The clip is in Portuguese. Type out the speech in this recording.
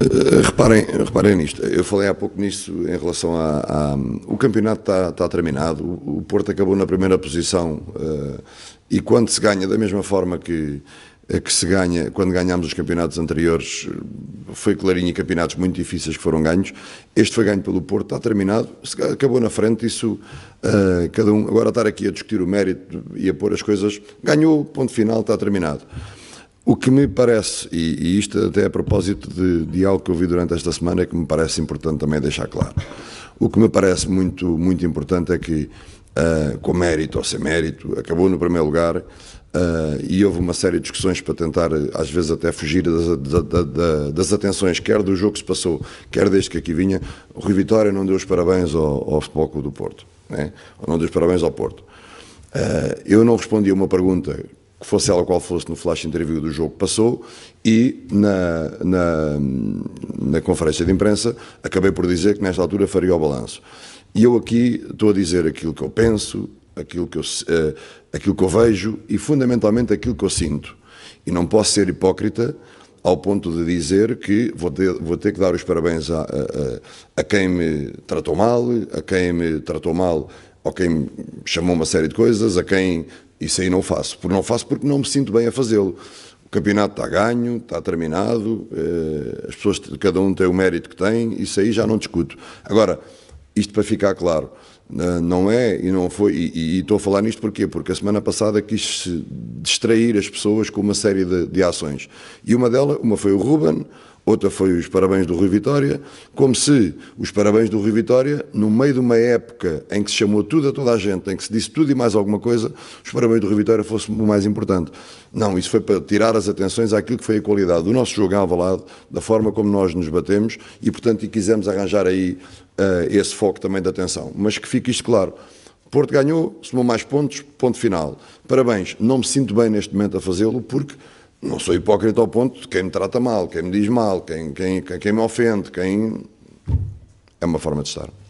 Eh, reparem, reparem nisto, eu falei há pouco nisso em relação a. a o campeonato está, está terminado, o, Porto acabou na primeira posição uh, e quando se ganha, da mesma forma que, eh, que se ganha, quando ganhámos os campeonatos anteriores, foi clarinho e campeonatos muito difíceis que foram ganhos. Este foi ganho pelo Porto, está terminado, acabou na frente, isso uh, cada um. Agora estar aqui a discutir o mérito e a pôr as coisas, ganhou, ponto final, está terminado. O que me parece, e, e isto até a propósito de, de, algo que eu vi durante esta semana, é que me parece importante também deixar claro. O que me parece muito, muito importante é que, uh, com mérito ou sem mérito, acabou no primeiro lugar uh, e houve uma série de discussões para tentar, às vezes, até fugir das, da, da, das atenções, quer do jogo que se passou, quer desde que aqui vinha. O Rui Vitória não deu os parabéns ao, ao Futebol Clube do Porto, né? não deu os parabéns ao Porto. Uh, eu não respondi a uma pergunta fosse ela qual fosse, no flash interview do jogo passou, e na, na, na conferência de imprensa acabei por dizer que nesta altura faria o balanço. E eu aqui estou a dizer aquilo que eu penso, aquilo que eu, uh, aquilo que eu vejo e fundamentalmente aquilo que eu sinto. E não posso ser hipócrita ao ponto de dizer que vou ter, vou ter que dar os parabéns a, a, a quem me tratou mal, a quem me tratou mal, a quem me chamou uma série de coisas, a quem isso aí não faço. Por não faço porque não me sinto bem a fazê-lo. O campeonato está ganho, está terminado, eh, as pessoas, cada um tem o mérito que tem, isso aí já não discuto. Agora, isto para ficar claro, não é e não foi, e, e, e estou a falar nisto porquê? Porque a semana passada quis distrair as pessoas com uma série de, de ações. E uma delas, uma foi o Ruben, outra foi os parabéns do Rui Vitória, como se os parabéns do Rui Vitória, no meio de uma época em que se chamou tudo a toda a gente, em que se disse tudo e mais alguma coisa, os parabéns do Rui Vitória fossem o mais importante. Não, isso foi para tirar as atenções àquilo que foi a qualidade do nosso jogo em Alvalade, da forma como nós nos batemos e, portanto, e quisemos arranjar aí uh, esse foco também de atenção. Mas que fique isto claro. Porto ganhou, somou mais pontos, ponto final. Parabéns. Não me sinto bem neste momento a fazê-lo porque não sou hipócrita ao ponto de quem me trata mal, quem me diz mal, quem, quem, quem me ofende, quem. É uma forma de estar.